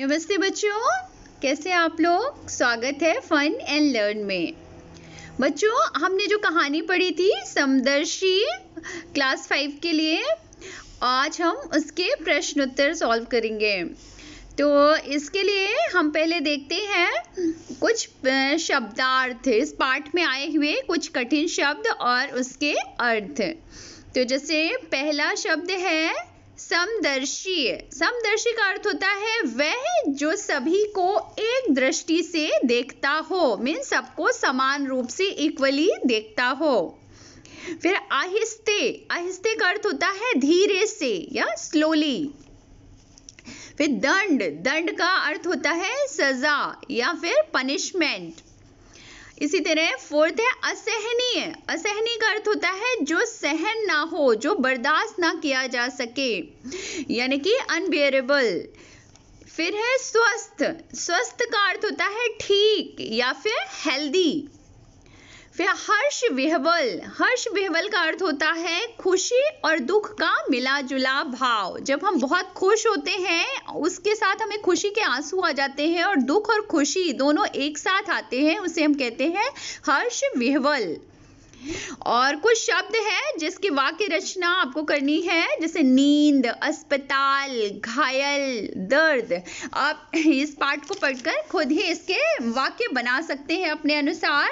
नमस्ते बच्चों कैसे आप लोग स्वागत है फन एंड लर्न में बच्चों हमने जो कहानी पढ़ी थी समदर्शी क्लास फाइव के लिए आज हम उसके प्रश्नोत्तर सॉल्व करेंगे तो इसके लिए हम पहले देखते हैं कुछ शब्दार्थ इस पाठ में आए हुए कुछ कठिन शब्द और उसके अर्थ तो जैसे पहला शब्द है समदर्शी समदर्शी का अर्थ होता है वह जो सभी को एक दृष्टि से देखता हो मीन सबको समान रूप से इक्वली देखता हो फिर आहिस्ते आहिस्ते का अर्थ होता है धीरे से या स्लोली फिर दंड दंड का अर्थ होता है सजा या फिर पनिशमेंट इसी तरह फोर्थ है असहनीय असहनीय का अर्थ होता है जो सहन ना हो जो बर्दाश्त ना किया जा सके यानी कि अनबियरेबल फिर है स्वस्थ स्वस्थ का अर्थ होता है ठीक या फिर हेल्दी फिर हर्ष विहवल हर्ष विहवल का अर्थ होता है खुशी और दुख का मिला जुला भाव जब हम बहुत खुश होते हैं उसके साथ हमें खुशी के आंसू आ जाते हैं और दुख और खुशी दोनों एक साथ आते हैं उसे हम कहते हैं हर्ष विहवल और कुछ शब्द है जिसकी वाक्य रचना आपको करनी है जैसे नींद अस्पताल घायल दर्द आप इस पार्ट को पढ़कर खुद ही इसके वाक्य बना सकते हैं अपने अनुसार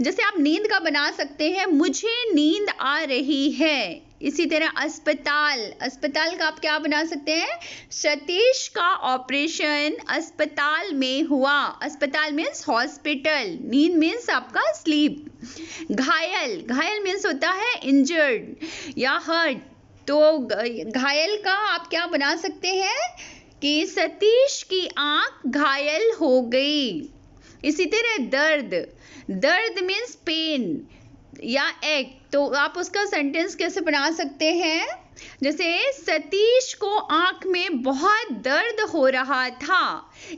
जैसे आप नींद का बना सकते हैं मुझे नींद आ रही है इसी तरह अस्पताल अस्पताल का आप क्या बना सकते हैं सतीश का ऑपरेशन अस्पताल में हुआ अस्पताल मीन्स हॉस्पिटल नींद मीन्स आपका स्लीप घायल घायल मीन्स होता है इंजर्ड या हर्ट तो घायल का आप क्या बना सकते हैं कि सतीश की आंख घायल हो गई इसी तरह दर्द दर्द मीन्स पेन या एक तो आप उसका सेंटेंस कैसे बना सकते हैं जैसे सतीश को आंख में बहुत दर्द हो रहा था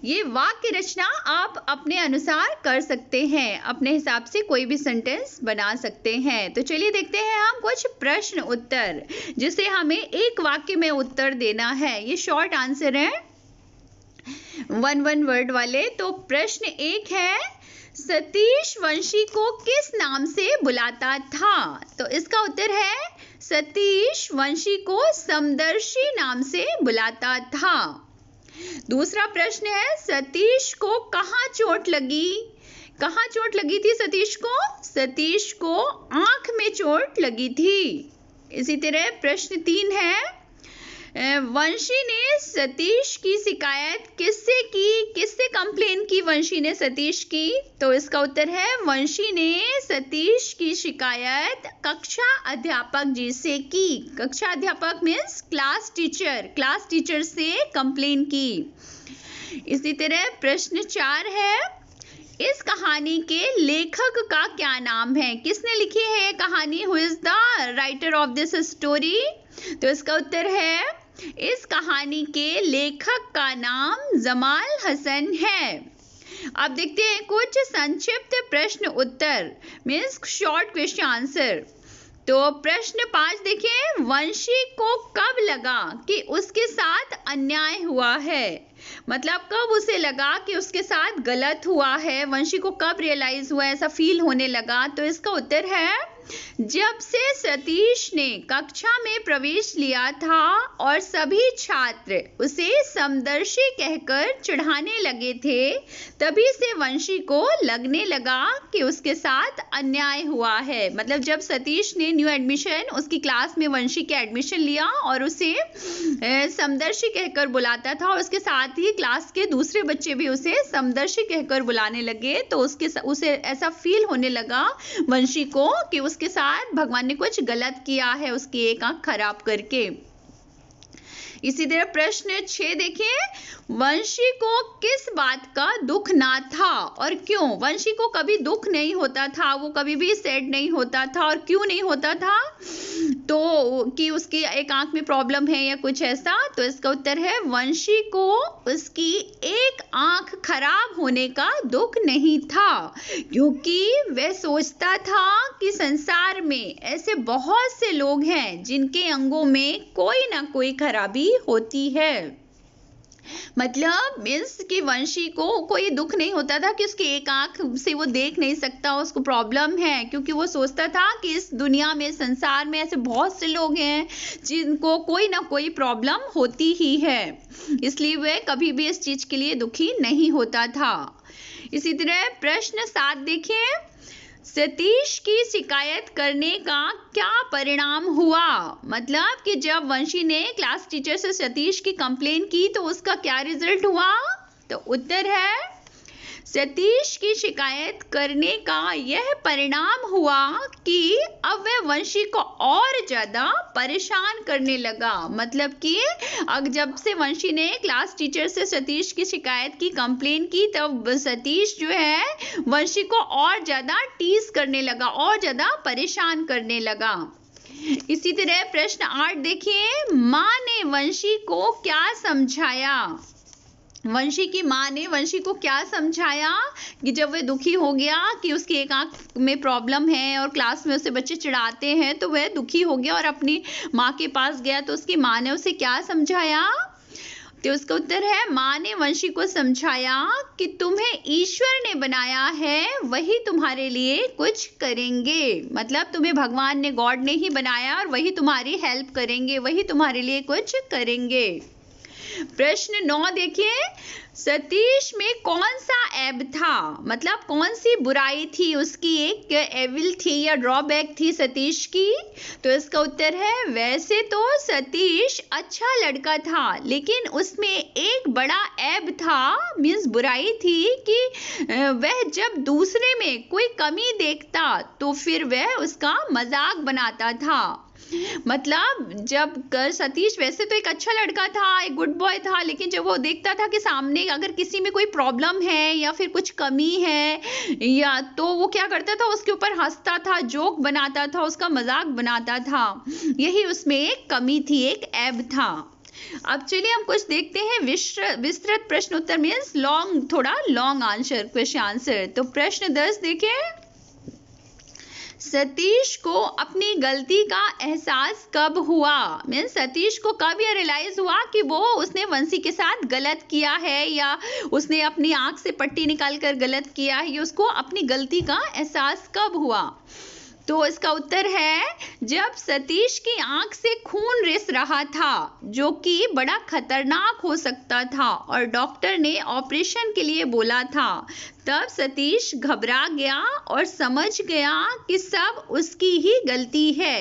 ये वाक्य रचना आप अपने अनुसार कर सकते हैं अपने हिसाब से कोई भी सेंटेंस बना सकते हैं तो चलिए देखते हैं हम कुछ प्रश्न उत्तर जिसे हमें एक वाक्य में उत्तर देना है ये शॉर्ट आंसर है वन वन वर्ड वाले तो प्रश्न एक है सतीश वंशी को किस नाम से बुलाता था तो इसका उत्तर है सतीश वंशी को समदर्शी नाम से बुलाता था दूसरा प्रश्न है सतीश को कहाँ चोट लगी कहाँ चोट लगी थी सतीश को सतीश को आंख में चोट लगी थी इसी तरह प्रश्न तीन है वंशी ने सतीश की शिकायत किससे की किससे कंप्लेन की वंशी ने सतीश की तो इसका उत्तर है वंशी ने सतीश की शिकायत कक्षा अध्यापक जी से की कक्षा अध्यापक means class teacher class teacher से कंप्लेन की इसी तरह प्रश्न चार है इस कहानी के लेखक का क्या नाम है किसने लिखी है ये कहानी who is the writer of this story तो इसका उत्तर है इस कहानी के लेखक का नाम जमाल हसन है अब देखते हैं कुछ संक्षिप्त प्रश्न उत्तर मीन्स शॉर्ट क्वेश्चन आंसर तो प्रश्न पांच देखिए वंशी को कब लगा कि उसके साथ अन्याय हुआ है मतलब कब उसे लगा कि उसके साथ गलत हुआ है वंशी को कब रियलाइज हुआ ऐसा फील होने लगा तो इसका उत्तर है जब से सतीश ने कक्षा में प्रवेश लिया था और सभी छात्र उसे समदर्शी कहकर चढ़ाने लगे थे तभी से वंशी को लगने लगा कि उसके साथ अन्याय हुआ है मतलब जब सतीश ने न्यू एडमिशन उसकी क्लास में वंशी के एडमिशन लिया और उसे समदर्शी कहकर बुलाता था और उसके साथ ही क्लास के दूसरे बच्चे भी उसे समदर्शी कहकर बुलाने लगे तो उसके उसे ऐसा फील होने लगा वंशी को कि उस उसके साथ भगवान ने कुछ गलत किया है उसकी एक आंख खराब करके इसी तरह प्रश्न छे देखिए वंशी को किस बात का दुख ना था और क्यों वंशी को कभी दुख नहीं होता था वो कभी भी सेड नहीं होता था और क्यों नहीं होता था तो कि उसकी एक आंख में प्रॉब्लम है या कुछ ऐसा तो इसका उत्तर है वंशी को उसकी एक आंख खराब होने का दुख नहीं था क्योंकि वह सोचता था कि संसार में ऐसे बहुत से लोग हैं जिनके अंगों में कोई ना कोई खराबी भी होती है मतलब के वंशी को कोई दुख नहीं होता था कि उसकी एक आंख से वो देख नहीं सकता उसको प्रॉब्लम है क्योंकि वो सोचता था कि इस दुनिया में संसार में ऐसे बहुत से लोग हैं जिनको कोई ना कोई प्रॉब्लम होती ही है इसलिए वह कभी भी इस चीज के लिए दुखी नहीं होता था इसी तरह प्रश्न सात देखें सतीश की शिकायत करने का क्या परिणाम हुआ मतलब कि जब वंशी ने क्लास टीचर से सतीश की कंप्लेन की तो उसका क्या रिजल्ट हुआ तो उत्तर है सतीश की शिकायत करने का यह परिणाम हुआ कि अब वह वंशी को और ज़्यादा परेशान करने लगा मतलब कि अब जब से वंशी ने क्लास टीचर से सतीश की शिकायत की कंप्लेन की तब सतीश जो है वंशी को और ज़्यादा टीस करने लगा और ज़्यादा परेशान करने लगा इसी तरह प्रश्न आठ देखिए माँ ने वंशी को क्या समझाया वंशी की माँ ने वंशी को क्या समझाया कि जब वह दुखी हो गया कि उसकी एक आंख में प्रॉब्लम है और क्लास में उसे बच्चे चिढ़ाते हैं तो वह दुखी हो गया और अपनी माँ के पास गया तो उसकी माँ ने उसे क्या समझाया तो उसका उत्तर है माँ ने वंशी को समझाया कि तुम्हें ईश्वर ने बनाया है वही तुम्हारे लिए कुछ करेंगे मतलब तुम्हें भगवान ने गॉड ने ही बनाया और वही तुम्हारी हेल्प करेंगे वही तुम्हारे लिए कुछ करेंगे प्रश्न नौ देखिए सतीश में कौन सा ऐब था मतलब कौन सी बुराई थी उसकी एक एविल थी या ड्रॉबैक थी सतीश की तो इसका उत्तर है वैसे तो सतीश अच्छा लड़का था लेकिन उसमें एक बड़ा ऐब था मीन्स बुराई थी कि वह जब दूसरे में कोई कमी देखता तो फिर वह उसका मजाक बनाता था मतलब जब कर सतीश वैसे तो एक अच्छा लड़का था एक गुड बॉय था लेकिन जब वो देखता था कि सामने अगर किसी में कोई प्रॉब्लम है या फिर कुछ कमी है या तो वो क्या करता था उसके ऊपर हंसता था जोक बनाता था उसका मजाक बनाता था यही उसमें एक कमी थी एक ऐब था अब चलिए हम कुछ देखते हैं विस्तृत प्रश्न उत्तर मीन्स लॉन्ग थोड़ा लॉन्ग आंसर क्वेश्चन आंसर तो प्रश्न दस देखिए सतीश को अपनी गलती का एहसास कब हुआ मीन सतीश को कब यह रियलाइज हुआ कि वो उसने वंशी के साथ गलत किया है या उसने अपनी आंख से पट्टी निकाल कर गलत किया है ये उसको अपनी गलती का एहसास कब हुआ तो इसका उत्तर है जब सतीश की आंख से खून रिस रहा था जो कि बड़ा खतरनाक हो सकता था और डॉक्टर ने ऑपरेशन के लिए बोला था तब सतीश घबरा गया और समझ गया कि सब उसकी ही गलती है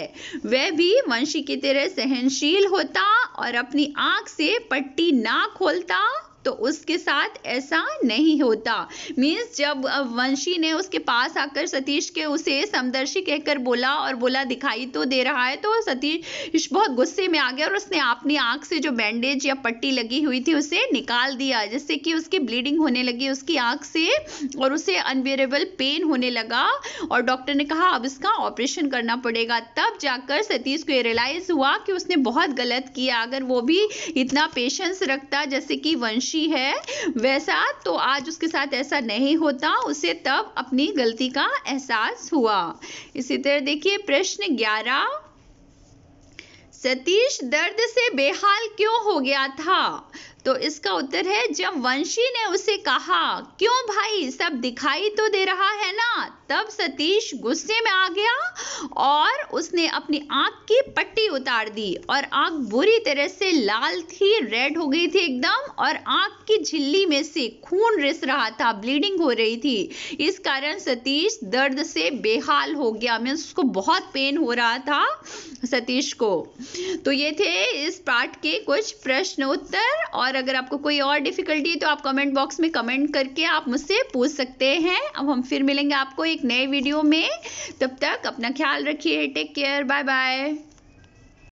वह भी वंशी की तरह सहनशील होता और अपनी आंख से पट्टी ना खोलता तो उसके साथ ऐसा नहीं होता मीन्स जब वंशी ने उसके पास आकर सतीश के उसे समदर्शी कहकर बोला और बोला दिखाई तो दे रहा है तो सतीश बहुत गुस्से में आ गया और उसने अपनी आंख से जो बैंडेज या पट्टी लगी हुई थी उसे निकाल दिया जिससे कि उसकी ब्लीडिंग होने लगी उसकी आंख से और उसे अनबेरेबल पेन होने लगा और डॉक्टर ने कहा अब इसका ऑपरेशन करना पड़ेगा तब जाकर सतीश को ये रियलाइज हुआ कि उसने बहुत गलत किया अगर वो भी इतना पेशेंस रखता जैसे कि वंशी खुशी है वैसा तो आज उसके साथ ऐसा नहीं होता उसे तब अपनी गलती का एहसास हुआ इसी तरह देखिए प्रश्न ग्यारह सतीश दर्द से बेहाल क्यों हो गया था तो इसका उत्तर है जब वंशी ने उसे कहा क्यों भाई सब दिखाई तो दे रहा है ना तब सतीश गुस्से में आ गया और उसने अपनी आंख की पट्टी उतार दी और आंख बुरी तरह से लाल थी रेड हो गई थी एकदम और आंख की झिल्ली में से खून रिस रहा था ब्लीडिंग हो रही थी इस कारण सतीश दर्द से बेहाल हो गया मीन्स उसको बहुत पेन हो रहा था सतीश को तो ये थे इस पाठ के कुछ प्रश्न उत्तर और और अगर आपको कोई और डिफ़िकल्टी है तो आप कमेंट बॉक्स में कमेंट करके आप मुझसे पूछ सकते हैं अब हम फिर मिलेंगे आपको एक नए वीडियो में तब तक अपना ख्याल रखिए टेक केयर बाय बाय